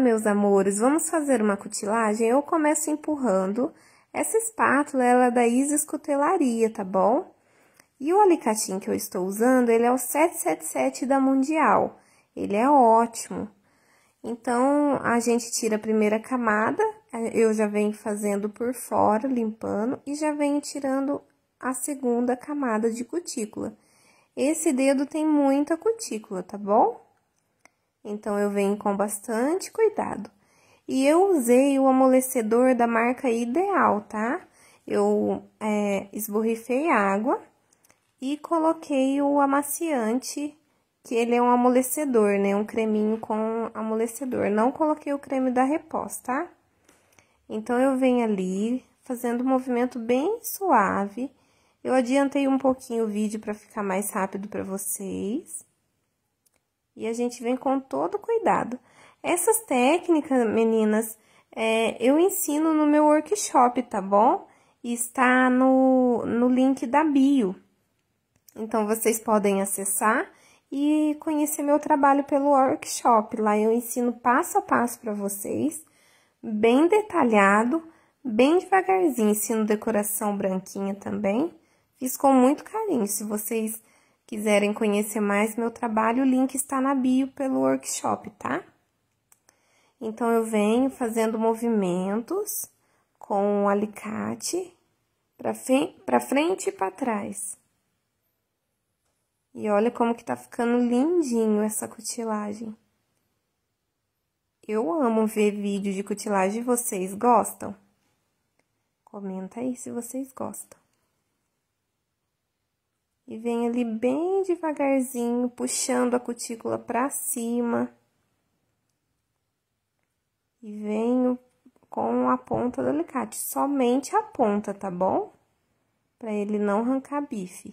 meus amores, vamos fazer uma cutilagem? Eu começo empurrando. Essa espátula, ela é da Isis Cutelaria, tá bom? E o alicatinho que eu estou usando, ele é o 777 da Mundial. Ele é ótimo. Então, a gente tira a primeira camada, eu já venho fazendo por fora, limpando, e já venho tirando a segunda camada de cutícula. Esse dedo tem muita cutícula, tá bom? Então eu venho com bastante cuidado. E eu usei o amolecedor da marca Ideal, tá? Eu é, esborrifei água e coloquei o amaciante, que ele é um amolecedor, né? Um creminho com amolecedor. Não coloquei o creme da Repós, tá? Então, eu venho ali fazendo um movimento bem suave. Eu adiantei um pouquinho o vídeo para ficar mais rápido para vocês. E a gente vem com todo cuidado. Essas técnicas, meninas, é, eu ensino no meu workshop, tá bom? Está no, no link da bio. Então, vocês podem acessar e conhecer meu trabalho pelo workshop. Lá eu ensino passo a passo para vocês, bem detalhado, bem devagarzinho. Ensino decoração branquinha também. Fiz com muito carinho. Se vocês quiserem conhecer mais meu trabalho, o link está na bio pelo workshop, tá? Então eu venho fazendo movimentos com o alicate para frente e para trás. E olha como que tá ficando lindinho essa cutilagem. Eu amo ver vídeo de cutilagem, vocês gostam? Comenta aí se vocês gostam e vem ali bem devagarzinho, puxando a cutícula para cima. E venho com a ponta do alicate, somente a ponta, tá bom? Para ele não arrancar bife.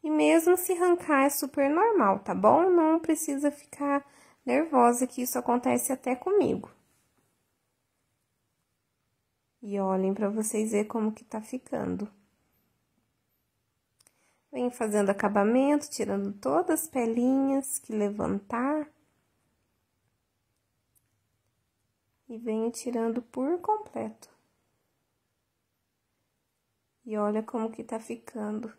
E mesmo se arrancar é super normal, tá bom? Não precisa ficar nervosa que isso acontece até comigo. E olhem para vocês ver como que tá ficando. Venho fazendo acabamento, tirando todas as pelinhas que levantar. E venho tirando por completo. E olha como que tá ficando.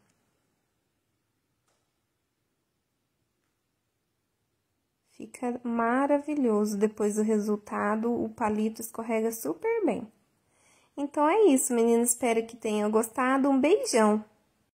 Fica maravilhoso depois do resultado, o palito escorrega super bem. Então é isso, meninas, espero que tenham gostado. Um beijão!